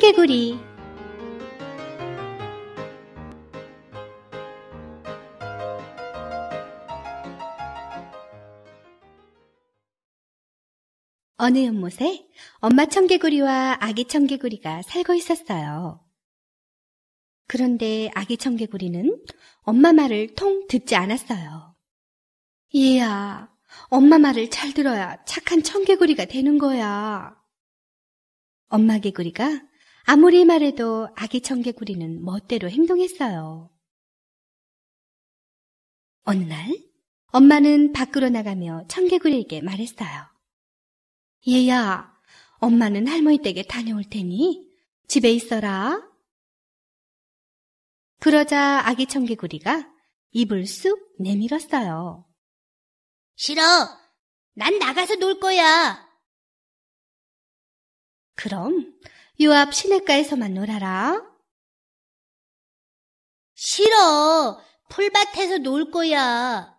청 개구리 어느 연못에 엄마 청개구리와 아기 청개구리가 살고 있었어요. 그런데 아기 청개구리는 엄마 말을 통 듣지 않았어요. 얘야, 엄마 말을 잘 들어야 착한 청개구리가 되는 거야. 엄마 개구리가 아무리 말해도 아기 청개구리는 멋대로 행동했어요. 어느 날 엄마는 밖으로 나가며 청개구리에게 말했어요. 얘야, 엄마는 할머니 댁에 다녀올 테니 집에 있어라. 그러자 아기 청개구리가 입을 쑥 내밀었어요. 싫어! 난 나가서 놀 거야! 그럼 요앞 시냇가에서 만놀아라. 싫어. 풀밭에서 놀 거야.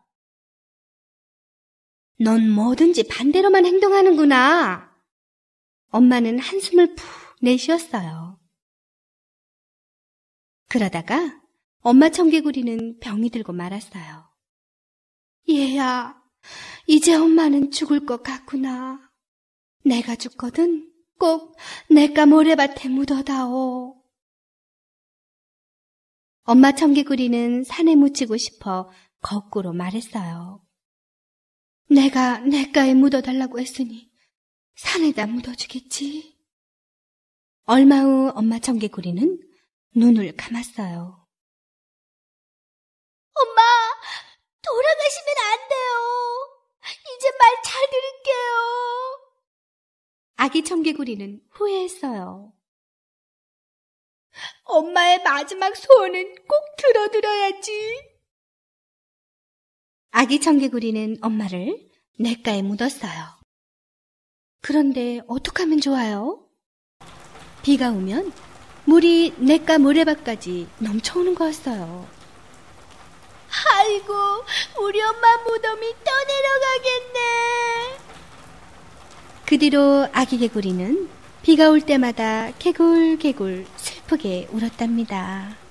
넌 뭐든지 반대로만 행동하는구나. 엄마는 한숨을 푹 내쉬었어요. 그러다가 엄마 청개구리는 병이 들고 말았어요. 얘야, 이제 엄마는 죽을 것 같구나. 내가 죽거든 꼭 내가 모래밭에 묻어다오. 엄마 청개구리는 산에 묻히고 싶어 거꾸로 말했어요. 내가 내가에 묻어달라고 했으니 산에다 묻어주겠지. 얼마 후 엄마 청개구리는 눈을 감았어요. 엄마, 돌아가시면 안 돼요. 아기 청개구리는 후회했어요. 엄마의 마지막 소원은 꼭 들어드려야지. 아기 청개구리는 엄마를 냇가에 묻었어요. 그런데 어떡 하면 좋아요? 비가 오면 물이 냇가 모래밭까지 넘쳐오는 거였어요. 아이고, 우리 엄마 무덤이 떠내려 그 뒤로 아기 개구리는 비가 올 때마다 개굴개굴 슬프게 울었답니다.